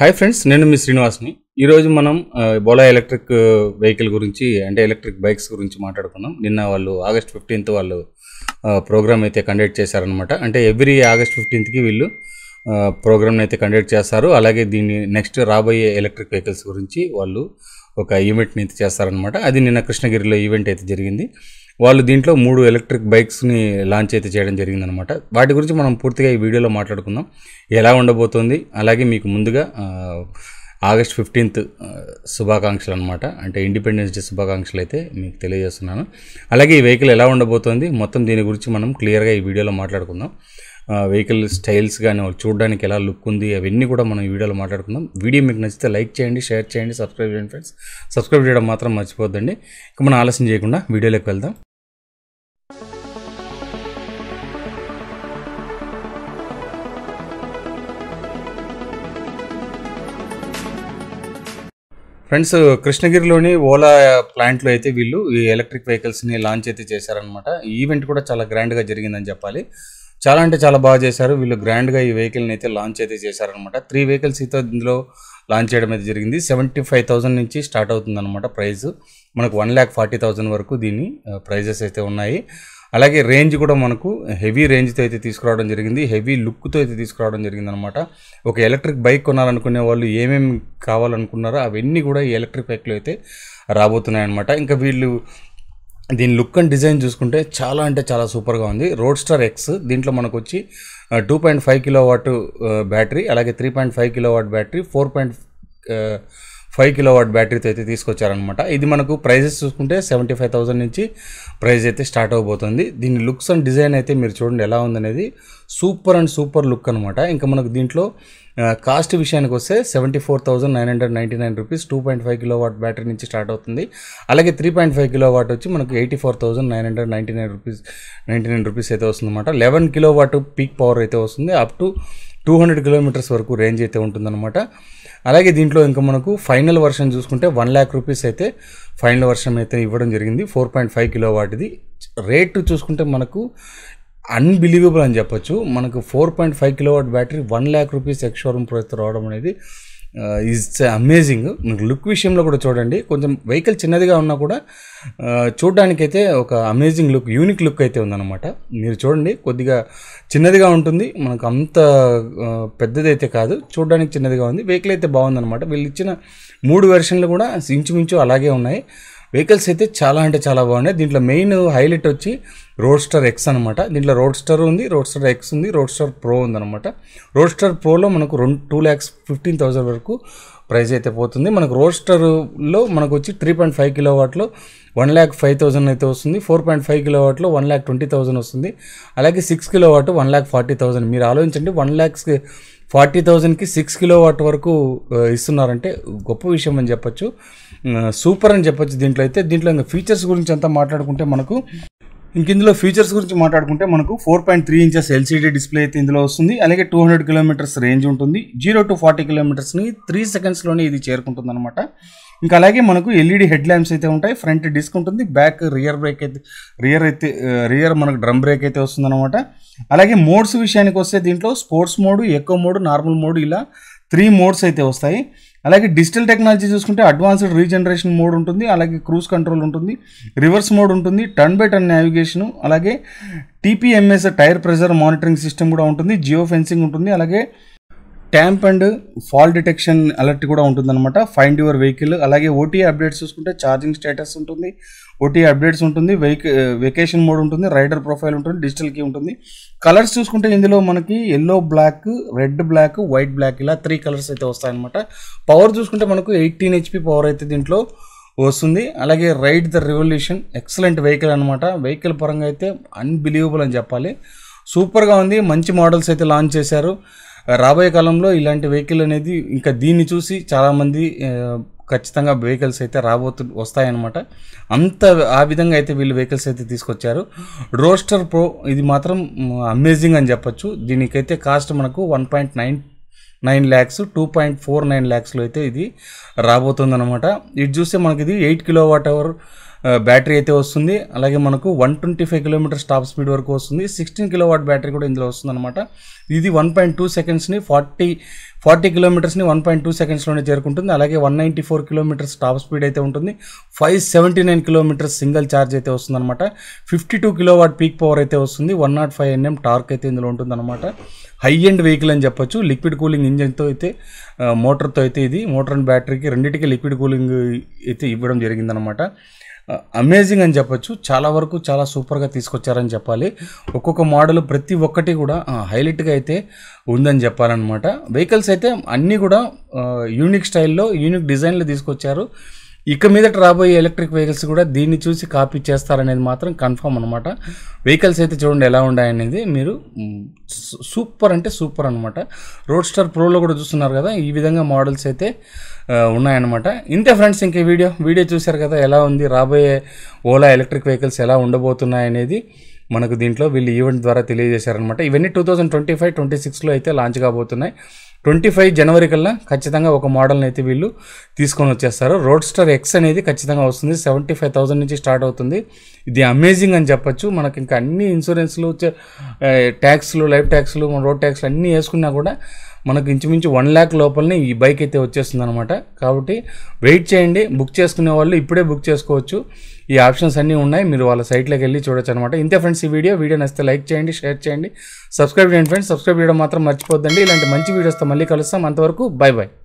hi friends నేను మీ శ్రీనివాస్ని ఈరోజు మనం బోలా ఎలక్ట్రిక్ వెహికల్ గురించి అంటే ఎలక్ట్రిక్ బైక్స్ గురించి మాట్లాడుకుందాం నిన్న వాళ్ళు ఆగస్ట్ ఫిఫ్టీన్త్ వాళ్ళు ప్రోగ్రామ్ అయితే కండక్ట్ చేశారనమాట అంటే ఎవ్రీ ఆగస్ట్ ఫిఫ్టీన్త్కి వీళ్ళు ప్రోగ్రామ్ని అయితే కండక్ట్ చేస్తారు అలాగే దీన్ని నెక్స్ట్ రాబోయే ఎలక్ట్రిక్ వెహికల్స్ గురించి వాళ్ళు ఒక ఈవెంట్ని అయితే చేస్తారనమాట అది నిన్న కృష్ణగిరిలో ఈవెంట్ అయితే జరిగింది వాళ్ళు దీంట్లో మూడు ఎలక్ట్రిక్ బైక్స్ని లాంచ్ అయితే చేయడం జరిగిందనమాట వాటి గురించి మనం పూర్తిగా ఈ వీడియోలో మాట్లాడుకుందాం ఎలా ఉండబోతోంది అలాగే మీకు ముందుగా ఆగస్ట్ ఫిఫ్టీన్త్ శుభాకాంక్షలు అనమాట అంటే ఇండిపెండెన్స్ డే శుభాకాంక్షలు అయితే మీకు తెలియజేస్తున్నాను అలాగే ఈ వెహికల్ ఎలా ఉండబోతోంది మొత్తం దీని గురించి మనం క్లియర్గా ఈ వీడియోలో మాట్లాడుకుందాం వెహికల్ స్టైల్స్ కానీ చూడడానికి ఎలా లుక్ ఉంది అవన్నీ కూడా మనం ఈ వీడియోలో మాట్లాడుకుందాం వీడియో మీకు నచ్చితే లైక్ చేయండి షేర్ చేయండి సబ్స్క్రైబ్ చేయండి ఫ్రెండ్స్ సబ్స్క్రైబ్ చేయడం మాత్రం మర్చిపోద్దండి ఇక మనం ఆలస్యం చేయకుండా వీడియోలోకి వెళ్దాం ఫ్రెండ్స్ కృష్ణగిరిలోని ఓలా ప్లాంట్లో అయితే వీళ్ళు ఈ ఎలక్ట్రిక్ వెహికల్స్ని లాంచ్ అయితే చేశారనమాట ఈవెంట్ కూడా చాలా గ్రాండ్గా జరిగిందని చెప్పాలి చాలా అంటే చాలా బాగా చేశారు వీళ్ళు గ్రాండ్గా ఈ వెహికల్ని అయితే లాంచ్ అయితే చేశారనమాట త్రీ వెహికల్స్ అయితే ఇందులో లాంచ్ చేయడం అయితే జరిగింది సెవెంటీ ఫైవ్ థౌజండ్ నుంచి స్టార్ట్ అవుతుందన్నమాట ప్రైజ్ మనకు వన్ ల్యాక్ ఫార్టీ థౌజండ్ వరకు దీని ప్రైజెస్ అయితే ఉన్నాయి అలాగే రేంజ్ కూడా మనకు హెవీ రేంజ్తో అయితే తీసుకురావడం జరిగింది హెవీ లుక్తో అయితే తీసుకురావడం జరిగింది అనమాట ఒక ఎలక్ట్రిక్ బైక్ కొనాలనుకునే వాళ్ళు ఏమేమి కావాలనుకున్నారో అవన్నీ కూడా ఈ ఎలక్ట్రిక్ బైక్లో అయితే రాబోతున్నాయి అనమాట ఇంకా వీళ్ళు దీని లుక్ అండ్ డిజైన్ చూసుకుంటే చాలా అంటే చాలా సూపర్గా ఉంది రోడ్ స్టార్ ఎక్స్ దీంట్లో మనకు వచ్చి two point five kilowatt battery అలాగే three point five kilowatt battery four point five kilowatt బ్యాటరీతో అయితే తీసుకొచ్చారనమాట ఇది మనకు ప్రైజెస్ చూసుకుంటే సెవెంటీ ఫైవ్ థౌసండ్ నుంచి ప్రైజ్ అయితే స్టార్ట్ అవబోతుంది దీని లుక్స్ అండ్ డిజైన్ అయితే మీరు చూడండి ఎలా ఉందనేది సూపర్ అండ్ సూపర్ లుక్ అనమాట ఇంకా మనకు దీంట్లో కాస్ట్ విషయానికి వస్తే seventy four thousand nine hundred ninety nine rupees two point five kilowatt battery నుంచి స్టార్ట్ అవుతుంది అలాగే three point five kilowatt వచ్చి మనకు eighty four thousand nine hundred ninety nine rupees ninety nine rupees అయితే వస్తుందన్నమాట eleven kilowatt peak power అయితే వస్తుంది up to two hundred kilometres వరకు రేంజ్ అయితే ఉంటుందన్నమాట అలాగే దీంట్లో ఇంకా మనకు ఫైనల్ వర్షన్ చూసుకుంటే వన్ ల్యాక్ రూపీస్ అయితే ఫైనల్ వర్షన్ అయితే ఇవ్వడం జరిగింది ఫోర్ పాయింట్ ఫైవ్ కిలో వాటిది రేటు చూసుకుంటే మనకు అన్బిలీవబుల్ అని చెప్పొచ్చు మనకు four point five kilowatt battery one lakh rupees ex showroom ప్రైస్తో రావడం అనేది ఇట్స్ అమేజింగ్ మీకు లుక్ విషయంలో కూడా చూడండి కొంచెం వెహికల్ చిన్నదిగా ఉన్నా కూడా చూడడానికైతే ఒక అమేజింగ్ లుక్ యూనిక్ లుక్ అయితే ఉందన్నమాట మీరు చూడండి కొద్దిగా చిన్నదిగా ఉంటుంది మనకు అంత పెద్దదైతే కాదు చూడడానికి చిన్నదిగా ఉంది వెహికల్ అయితే బాగుందన్నమాట వీళ్ళు ఇచ్చిన మూడు వెర్షన్లు కూడా ఇంచుమించు అలాగే ఉన్నాయి వెహికల్స్ అయితే చాలా అంటే చాలా బాగున్నాయి దీంట్లో మెయిన్ హైలైట్ వచ్చి రోడ్స్టర్ ఎక్స్ అనమాట దీంట్లో రోడ్స్టర్ ఉంది రోడ్స్టర్ ఎక్స్ ఉంది రోడ్స్టర్ ప్రో ఉందన్నమాట రోడ్స్టర్ ప్రోలో మనకు రెండు టూ ల్యాక్స్ ఫిఫ్టీన్ థౌసండ్ వరకు ప్రైస్ అయితే పోతుంది మనకు స్టార్లో మనకు వచ్చి త్రీ పాయింట్ ఫైవ్ కిలో వాట్లో వన్ ల్యాక్ ఫైవ్ థౌజండ్ అయితే వస్తుంది ఫోర్ పాయింట్ ఫైవ్ కిలో వాట్లో వన్ ల్యాక్ ట్వంటీ థౌజండ్ వస్తుంది అలాగే six kilowatt one lakh forty thousand మీరు ఆలోచించండి వన్ ల్యాక్స్ ఫార్టీ థౌజండ్కి సిక్స్ కిలో వాట్ వరకు ఇస్తున్నారంటే గొప్ప విషయం అని చెప్పొచ్చు సూపర్ అని చెప్పొచ్చు దీంట్లో అయితే దీంట్లో ఇంకా ఫీచర్స్ గురించి అంతా మాట్లాడుకుంటే మనకు ఇంక ఇందులో ఫీచర్స్ గురించి మాట్లాడుకుంటే మనకు four point three inches LCD display అయితే ఇందులో వస్తుంది అలాగే టూ హండ్రెడ్ కిలోమీటర్స్ రేంజ్ ఉంటుంది జీరో టు ఫార్టీ కిలోమీటర్స్ని త్రీ సెకండ్స్లోనే ఇది చేరుకుంటుంది అనమాట ఇంకా అలాగే మనకు ఎల్ఈడి హెడ్ ల్యాంప్స్ అయితే ఉంటాయి ఫ్రంట్ డిస్క్ ఉంటుంది బ్యాక్ రియర్ బ్రేక్ అయితే రియర్ అయితే రియర్ మనకు డ్రమ్ బ్రేక్ అయితే వస్తుందన్నమాట అలాగే మోడ్స్ విషయానికి వస్తే దీంట్లో స్పోర్ట్స్ మోడ్ ఎక్కువ మోడ్ నార్మల్ మోడ్ ఇలా త్రీ మోడ్స్ అయితే వస్తాయి అలాగే డిజిటల్ టెక్నాలజీ చూసుకుంటే అడ్వాన్స్డ్ రీజనరేషన్ మోడ్ ఉంటుంది అలాగే క్రూజ్ కంట్రోల్ ఉంటుంది రివర్స్ మోడ్ ఉంటుంది టర్న్ బై టర్న్ నావిగేషను అలాగే TPMS tyre pressure monitoring system కూడా ఉంటుంది జియో ఫెన్సింగ్ ఉంటుంది అలాగే tamper and fall detection alert కూడా ఉంటుంది అనమాట ఫైండ్ యువర్ వెహికల్ అలాగే ఓటీ అప్డేట్స్ చూసుకుంటే ఛార్జింగ్ స్టేటస్ ఉంటుంది ఓటీ అప్డేట్స్ ఉంటుంది వెహికల్ వెకేషన్ మోడ్ ఉంటుంది రైడర్ ప్రొఫైల్ ఉంటుంది డిజిటల్ కీ ఉంటుంది కలర్స్ చూసుకుంటే ఇందులో మనకి yellow black red black white black ఇలా త్రీ కలర్స్ అయితే వస్తాయన్నమాట పవర్ చూసుకుంటే మనకు ఎయిటీన్ హెచ్పి పవర్ అయితే దీంట్లో వస్తుంది అలాగే ride the revolution excellent vehicle అనమాట వెహికల్ పరంగా అయితే అన్బిలీవబుల్ అని చెప్పాలి సూపర్గా ఉంది మంచి మోడల్స్ అయితే లాంచ్ చేశారు రాబోయే కాలంలో ఇలాంటి వెహికల్ అనేది ఇంకా దీన్ని చూసి చాలామంది ఖచ్చితంగా వెహికల్స్ అయితే రాబోతు వస్తాయన్నమాట అంత ఆ విధంగా అయితే వీళ్ళు వెహికల్స్ అయితే తీసుకొచ్చారు రోస్టర్ ప్రో ఇది మాత్రం అమేజింగ్ అని చెప్పొచ్చు దీనికైతే కాస్ట్ మనకు one point nine nine lakhs two point four nine ల్యాక్స్లో అయితే ఇది అనమాట ఇది చూస్తే మనకి ఇది eight kilowatt hour battery అయితే వస్తుంది అలాగే మనకు one twenty five kilometres top speed వరకు వస్తుంది సిక్స్టీన్ కిలోవాట్ బ్యాటరీ కూడా ఇందులో వస్తుంది అనమాట ఇది వన్ పాయింట్ టూ సెకండ్స్ని ఫార్టీ ఫార్టీ కిలోమీటర్స్ని వన్ పాయింట్ టూ సెకండ్స్లోనే చేరుకుంటుంది అలాగే one ninety four kilometres top speed అయితే ఉంటుంది five seventy nine kilometres single charge అయితే అనమాట fifty two kilowatt peak power అయితే వస్తుంది one naught five NM torque అయితే ఇందులో ఉంటుంది అనమాట హై ఎండ్ వెహికల్ అని చెప్పొచ్చు లిక్విడ్ కూలింగ్ ఇంజన్తో అయితే మోటార్తో అయితే ఇది మోటార్ అండ్ బ్యాటరీకి రెండింటికి లిక్విడ్ కూలింగ్ అయితే ఇవ్వడం జరిగిందనమాట అమేజింగ్ అని చెప్పొచ్చు చాలా వరకు చాలా సూపర్గా తీసుకొచ్చారని చెప్పాలి ఒక్కొక్క మోడల్ ప్రతి ఒక్కటి కూడా హైలైట్గా అయితే ఉందని చెప్పాలన్నమాట వెహికల్స్ అయితే అన్నీ కూడా యూనిక్ స్టైల్లో యూనిక్ డిజైన్లో తీసుకొచ్చారు ఇక మీదట రాబోయే ఎలక్ట్రిక్ వెహికల్స్ కూడా దీన్ని చూసి కాపీ చేస్తారనేది మాత్రం కన్ఫామ్ అనమాట వెహికల్స్ అయితే చూడండి ఎలా ఉన్నాయనేది మీరు సూపర్ అంటే సూపర్ అనమాట రోడ్ స్టార్ ప్రోలో కూడా చూస్తున్నారు కదా ఈ విధంగా మోడల్స్ అయితే ఉన్నాయన్నమాట ఇంతే ఫ్రెండ్స్ ఇంకే వీడియో వీడియో చూశారు కదా ఎలా ఉంది రాబోయే ఓలా ఎలక్ట్రిక్ వెహికల్స్ ఎలా ఉండబోతున్నాయి అనేది మనకు దీంట్లో వీళ్ళు ఈవెంట్ ద్వారా తెలియజేశారనమాట ఇవన్నీ two thousand twenty five twenty సిక్స్లో అయితే లాంచ్ కాబోతున్నాయి ట్వంటీ ఫైవ్ జనవరి కల్లా ఖచ్చితంగా ఒక మోడల్ని అయితే వీళ్ళు తీసుకొని వచ్చేస్తారు రోడ్ స్టార్ ఎక్స్ అనేది ఖచ్చితంగా వస్తుంది సెవెంటీ ఫైవ్ థౌసండ్ నుంచి స్టార్ట్ అవుతుంది ఇది అమేజింగ్ అని చెప్పొచ్చు మనకి ఇంకా అన్ని ఇన్సూరెన్స్లు ట్యాక్స్లు లైఫ్ ట్యాక్స్లు రోడ్ ట్యాక్స్లు అన్నీ వేసుకున్నా కూడా మనకు ఇంచుమించు వన్ ల్యాక్ లోపలనే ఈ బైక్ అయితే వచ్చేస్తుంది అనమాట కాబట్టి వెయిట్ చేయండి బుక్ చేసుకునే వాళ్ళు ఇప్పుడే బుక్ చేసుకోవచ్చు ఈ ఆప్షన్స్ అన్నీ ఉన్నాయి మీరు వాళ్ళ సైట్లోకి వెళ్ళి చూడొచ్చు అనమాట ఇంతే ఫ్రెండ్స్ ఈ వీడియో వీడియో నచ్చితే లైక్ చేయండి షేర్ చేయండి సబ్స్క్రైబ్ చేయండి ఫ్రెండ్స్ సబ్స్క్రైబ్ చేయడం మాత్రం మర్చిపోద్దండి ఇలాంటి మంచి వీడియోస్తో మళ్ళీ కలుస్తాం అంతవరకు బాయ్ బాయ్